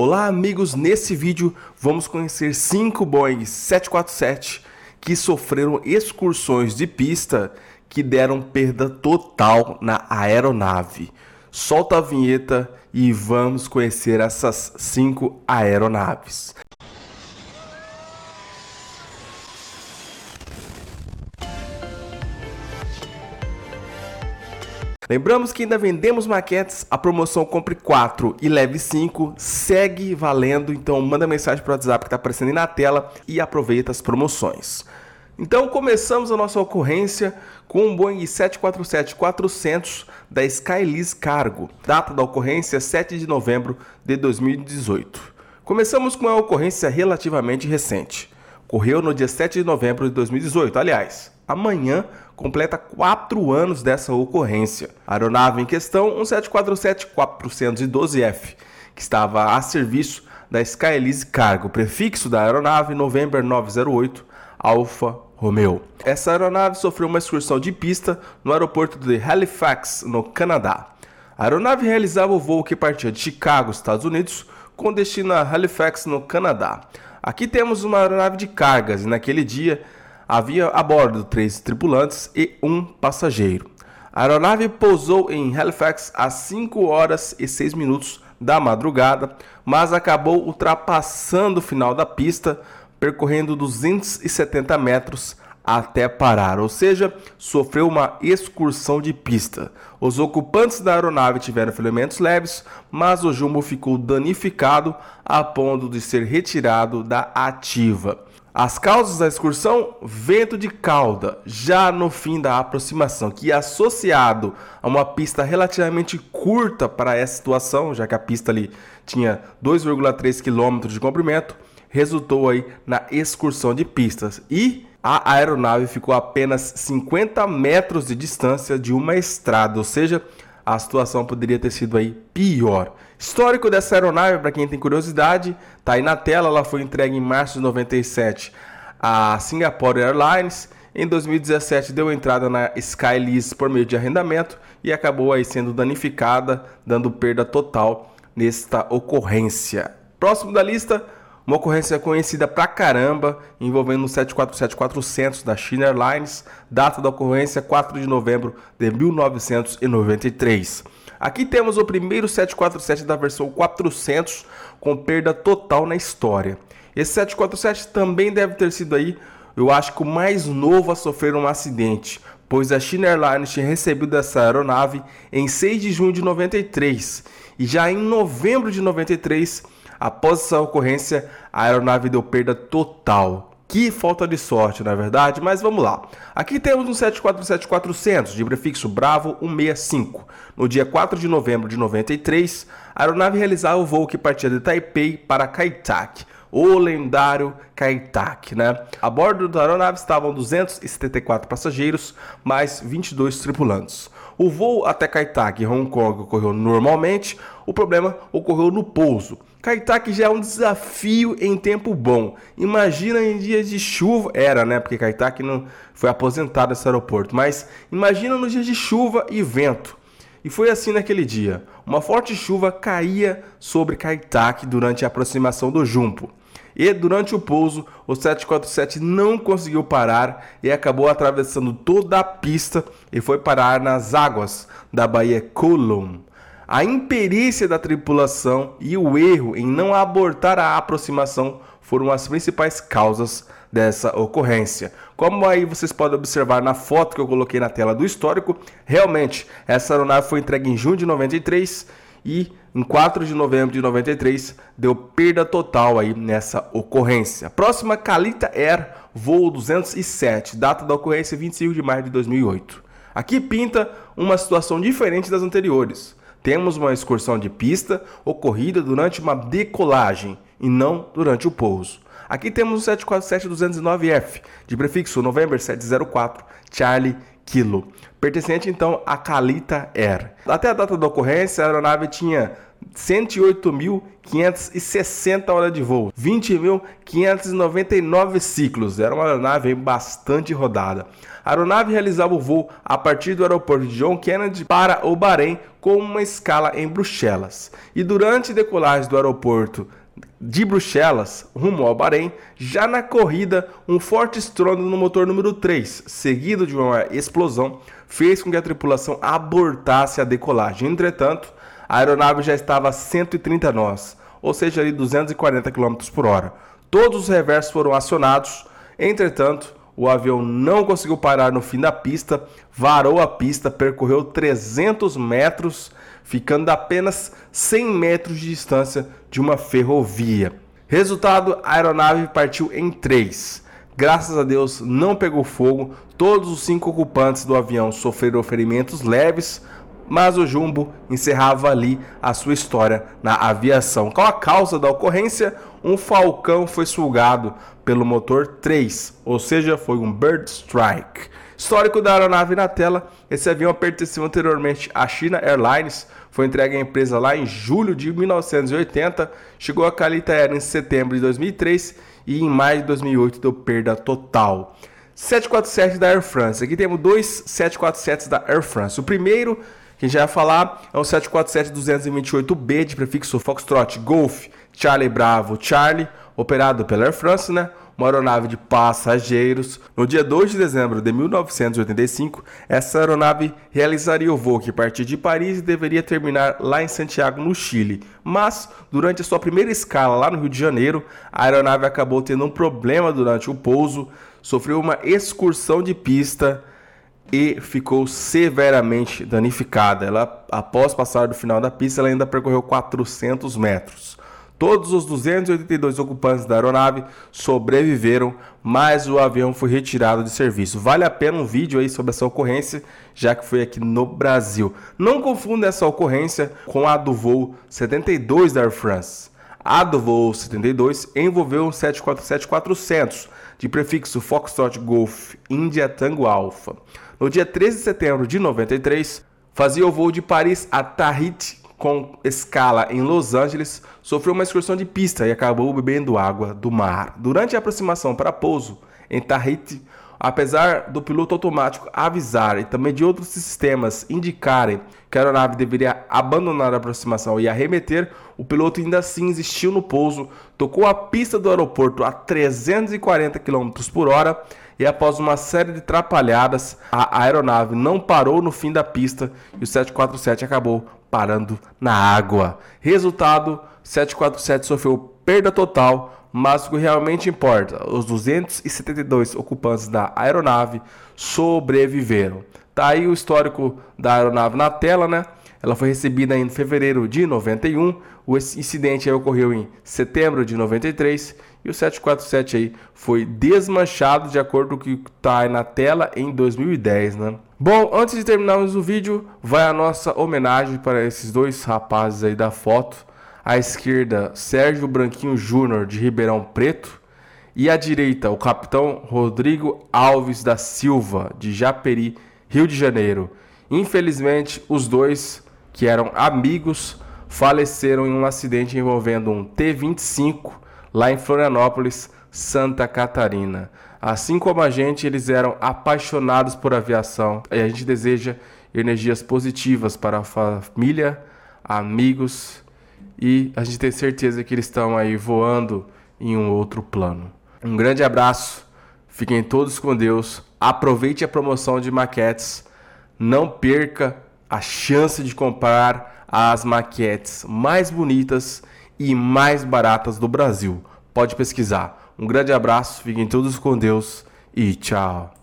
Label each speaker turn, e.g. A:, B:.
A: Olá, amigos! Nesse vídeo vamos conhecer 5 Boeing 747 que sofreram excursões de pista que deram perda total na aeronave. Solta a vinheta e vamos conhecer essas 5 aeronaves. Lembramos que ainda vendemos maquetes, a promoção Compre 4 e Leve 5 segue valendo, então manda mensagem para o WhatsApp que está aparecendo aí na tela e aproveita as promoções. Então começamos a nossa ocorrência com um Boeing 747-400 da Skylease Cargo, data da ocorrência 7 de novembro de 2018. Começamos com uma ocorrência relativamente recente. Ocorreu no dia 7 de novembro de 2018, aliás, amanhã, completa quatro anos dessa ocorrência. A aeronave em questão, um 747-412F, que estava a serviço da Skyelise Cargo, prefixo da aeronave November 908 Alfa Romeo. Essa aeronave sofreu uma excursão de pista no aeroporto de Halifax, no Canadá. A aeronave realizava o voo que partia de Chicago, Estados Unidos, com destino a Halifax, no Canadá. Aqui temos uma aeronave de cargas e naquele dia Havia a bordo três tripulantes e um passageiro. A aeronave pousou em Halifax às 5 horas e 6 minutos da madrugada, mas acabou ultrapassando o final da pista, percorrendo 270 metros até parar, ou seja, sofreu uma excursão de pista. Os ocupantes da aeronave tiveram ferimentos leves, mas o jumbo ficou danificado a ponto de ser retirado da ativa. As causas da excursão, vento de cauda, já no fim da aproximação, que associado a uma pista relativamente curta para essa situação, já que a pista ali tinha 2,3 km de comprimento, resultou aí na excursão de pistas e a aeronave ficou a apenas 50 metros de distância de uma estrada, ou seja, a situação poderia ter sido aí pior. Histórico dessa aeronave, para quem tem curiosidade, tá aí na tela, ela foi entregue em março de 97 à Singapore Airlines. Em 2017 deu entrada na Skylease por meio de arrendamento e acabou aí sendo danificada, dando perda total nesta ocorrência. Próximo da lista, uma ocorrência conhecida pra caramba, envolvendo o 747-400 da China Airlines, data da ocorrência 4 de novembro de 1993. Aqui temos o primeiro 747 da versão 400 com perda total na história. Esse 747 também deve ter sido aí, eu acho que o mais novo a sofrer um acidente, pois a China Airlines tinha recebido essa aeronave em 6 de junho de 93 e já em novembro de 93 Após essa ocorrência, a aeronave deu perda total. Que falta de sorte, na é verdade, mas vamos lá. Aqui temos um 747-400 de prefixo Bravo 165. No dia 4 de novembro de 93, a aeronave realizava o voo que partia de Taipei para Kaitak, o lendário Kaitak, né? A bordo da aeronave estavam 274 passageiros, mais 22 tripulantes. O voo até Kaitaque, Hong Kong, ocorreu normalmente, o problema ocorreu no pouso. Kaitaque já é um desafio em tempo bom. Imagina em dias de chuva, era né, porque Kaitaque não foi aposentado esse aeroporto, mas imagina nos dias de chuva e vento. E foi assim naquele dia. Uma forte chuva caía sobre Caetaque durante a aproximação do Jumbo. E durante o pouso, o 747 não conseguiu parar e acabou atravessando toda a pista e foi parar nas águas da Baía Colum. A imperícia da tripulação e o erro em não abortar a aproximação foram as principais causas dessa ocorrência. Como aí vocês podem observar na foto que eu coloquei na tela do histórico, realmente essa aeronave foi entregue em junho de 93 e em 4 de novembro de 93 deu perda total aí nessa ocorrência. Próxima Calita Air voo 207, data da ocorrência 25 de maio de 2008. Aqui pinta uma situação diferente das anteriores. Temos uma excursão de pista ocorrida durante uma decolagem e não durante o pouso. Aqui temos o 747-209F, de prefixo November 704 Charlie Kilo, pertencente então à Calita Air. Até a data da ocorrência, a aeronave tinha 108.560 horas de voo, 20.599 ciclos. Era uma aeronave bastante rodada. A aeronave realizava o voo a partir do aeroporto de John Kennedy para o Bahrein com uma escala em Bruxelas. E durante decolagem do aeroporto de Bruxelas rumo ao Bahrein, já na corrida, um forte estrondo no motor número 3, seguido de uma explosão, fez com que a tripulação abortasse a decolagem. Entretanto, a aeronave já estava a 130 nós, ou seja, ali 240 km por hora. Todos os reversos foram acionados, entretanto, o avião não conseguiu parar no fim da pista, varou a pista, percorreu 300 metros ficando apenas 100 metros de distância de uma ferrovia. Resultado: a aeronave partiu em três. Graças a Deus não pegou fogo, todos os cinco ocupantes do avião sofreram ferimentos leves, mas o Jumbo encerrava ali a sua história na aviação. Qual a causa da ocorrência? Um falcão foi sugado pelo motor 3, ou seja, foi um bird strike. Histórico da aeronave na tela: esse avião pertenceu anteriormente à China Airlines, foi entregue à empresa lá em julho de 1980, chegou a Calita Air em setembro de 2003 e em maio de 2008 deu perda total. 747 da Air France. Aqui temos dois 747 da Air France. O primeiro que a gente vai falar é o 747-228B de prefixo Foxtrot Golf Charlie Bravo Charlie, operado pela Air France, né? uma aeronave de passageiros. No dia 2 de dezembro de 1985, essa aeronave realizaria o voo que partiu de Paris e deveria terminar lá em Santiago, no Chile. Mas, durante a sua primeira escala lá no Rio de Janeiro, a aeronave acabou tendo um problema durante o pouso, sofreu uma excursão de pista e ficou severamente danificada. Ela, após passar do final da pista, ela ainda percorreu 400 metros. Todos os 282 ocupantes da aeronave sobreviveram, mas o avião foi retirado de serviço. Vale a pena um vídeo aí sobre essa ocorrência, já que foi aqui no Brasil. Não confunda essa ocorrência com a do voo 72 da Air France. A do voo 72 envolveu um 747-400 de prefixo Foxtrot Golf India Tango Alpha. No dia 13 de setembro de 93, fazia o voo de Paris a Tahiti com escala em Los Angeles, sofreu uma excursão de pista e acabou bebendo água do mar. Durante a aproximação para pouso em Tahiti, Apesar do piloto automático avisar e também de outros sistemas indicarem que a aeronave deveria abandonar a aproximação e arremeter, o piloto ainda assim insistiu no pouso, tocou a pista do aeroporto a 340 km por hora e, após uma série de trapalhadas, a aeronave não parou no fim da pista e o 747 acabou parando na água. Resultado: 747 sofreu perda total mas o que realmente importa, os 272 ocupantes da aeronave sobreviveram. Tá aí o histórico da aeronave na tela, né? Ela foi recebida em fevereiro de 91, o incidente ocorreu em setembro de 93 e o 747 aí foi desmanchado de acordo com o que tá aí na tela em 2010, né? Bom, antes de terminarmos o vídeo, vai a nossa homenagem para esses dois rapazes aí da foto à esquerda Sérgio Branquinho Júnior de Ribeirão Preto e à direita o capitão Rodrigo Alves da Silva de Japeri, Rio de Janeiro. Infelizmente, os dois, que eram amigos, faleceram em um acidente envolvendo um T-25 lá em Florianópolis, Santa Catarina. Assim como a gente, eles eram apaixonados por aviação e a gente deseja energias positivas para a família, amigos e a gente tem certeza que eles estão aí voando em um outro plano. Um grande abraço, fiquem todos com Deus, aproveite a promoção de maquetes, não perca a chance de comprar as maquetes mais bonitas e mais baratas do Brasil. Pode pesquisar. Um grande abraço, fiquem todos com Deus e tchau.